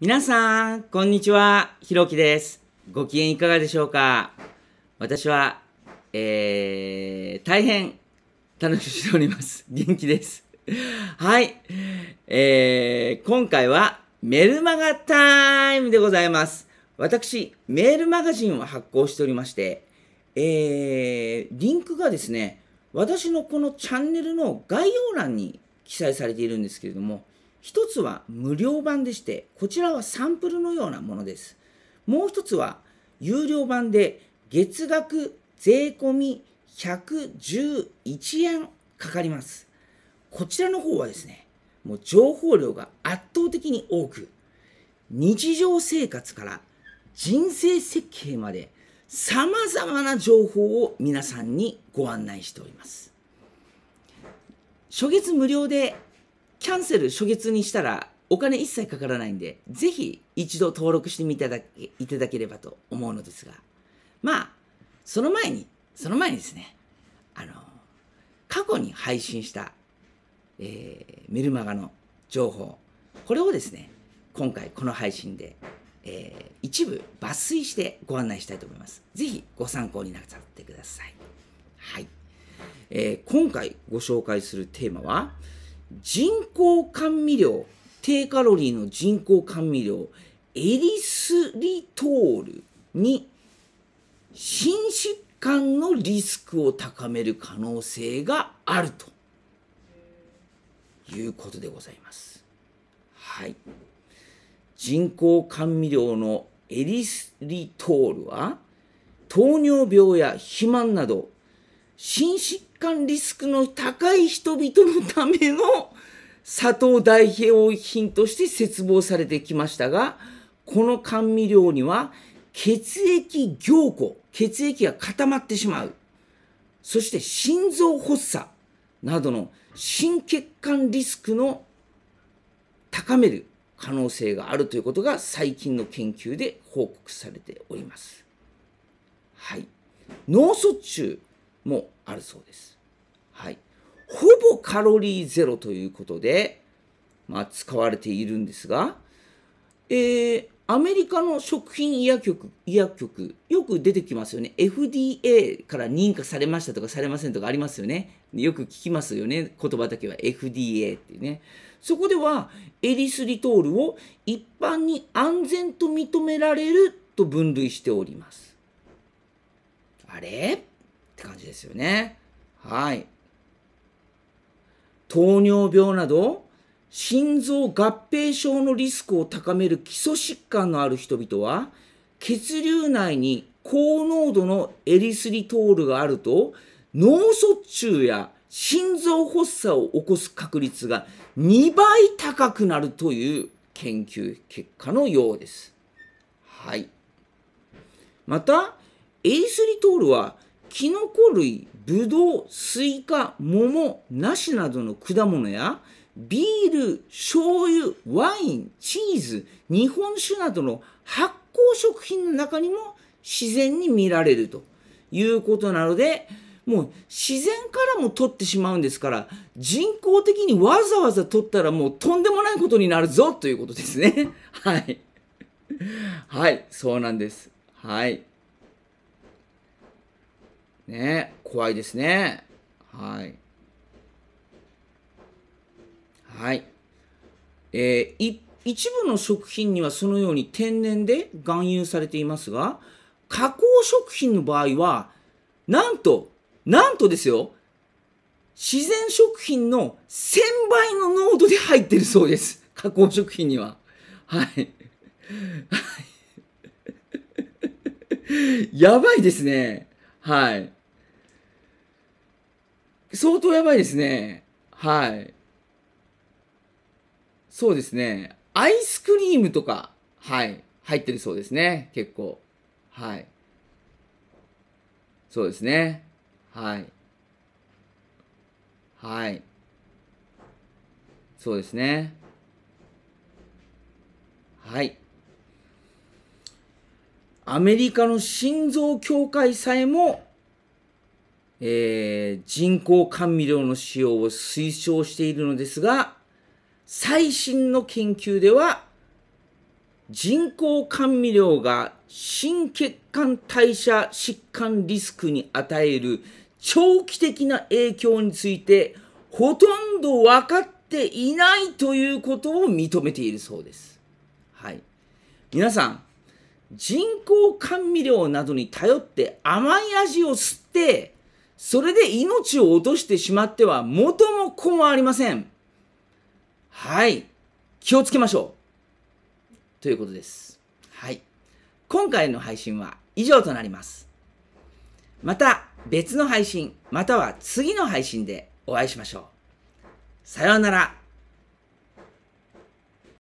皆さん、こんにちは。ひろきです。ご機嫌いかがでしょうか私は、えー、大変楽しみしております。元気です。はい。えー、今回はメルマガタイムでございます。私、メールマガジンを発行しておりまして、えー、リンクがですね、私のこのチャンネルの概要欄に記載されているんですけれども、一つは無料版でして、こちらはサンプルのようなものです。もう一つは有料版で月額税込111円かかります。こちらの方はですね、もう情報量が圧倒的に多く、日常生活から人生設計まで様々な情報を皆さんにご案内しております。初月無料でキャンセル初月にしたらお金一切かからないんで、ぜひ一度登録してみただけいただければと思うのですが、まあ、その前に、その前にですね、あの、過去に配信した、えー、メルマガの情報、これをですね、今回この配信で、えー、一部抜粋してご案内したいと思います。ぜひご参考になさってください。はい。えー、今回ご紹介するテーマは、人工甘味料、低カロリーの人工甘味料、エリスリトールに心疾患のリスクを高める可能性があるということでございます。はい。人工甘味料のエリスリトールは糖尿病や肥満など心疾患リスクの高い人々のための砂糖代表品として切望されてきましたが、この甘味料には血液凝固、血液が固まってしまう。そして心臓発作などの心血管リスクの高める可能性があるということが最近の研究で報告されております。はい。脳卒中もあるそうです。はい。ほぼカロリーゼロということで、まあ、使われているんですが、えー、アメリカの食品医薬局、医薬局、よく出てきますよね。FDA から認可されましたとかされませんとかありますよね。よく聞きますよね。言葉だけは FDA ってね。そこでは、エリスリトールを一般に安全と認められると分類しております。あれって感じですよね。はい。糖尿病など、心臓合併症のリスクを高める基礎疾患のある人々は、血流内に高濃度のエリスリトールがあると、脳卒中や心臓発作を起こす確率が2倍高くなるという研究結果のようです。はい。また、エリスリトールはキノコ類、ブドウ、スイカ、桃、梨などの果物や、ビール、醤油、ワイン、チーズ、日本酒などの発酵食品の中にも自然に見られるということなので、もう自然からも取ってしまうんですから、人工的にわざわざ取ったらもうとんでもないことになるぞということですね。はい。はい、そうなんです。はい。ね怖いですね。はい。はい。えー、一部の食品にはそのように天然で含有されていますが、加工食品の場合は、なんと、なんとですよ、自然食品の1000倍の濃度で入ってるそうです。加工食品には。はい。やばいですね。はい。相当やばいですね。はい。そうですね。アイスクリームとか、はい。入ってるそうですね。結構。はい。そうですね。はい。はい。そうですね。はい。アメリカの心臓協会さえもえー、人工甘味料の使用を推奨しているのですが、最新の研究では、人工甘味料が心血管代謝疾患リスクに与える長期的な影響について、ほとんど分かっていないということを認めているそうです。はい。皆さん、人工甘味料などに頼って甘い味を吸ってそれで命を落としてしまっては元も子もありません。はい。気をつけましょう。ということです。はい。今回の配信は以上となります。また別の配信、または次の配信でお会いしましょう。さようなら。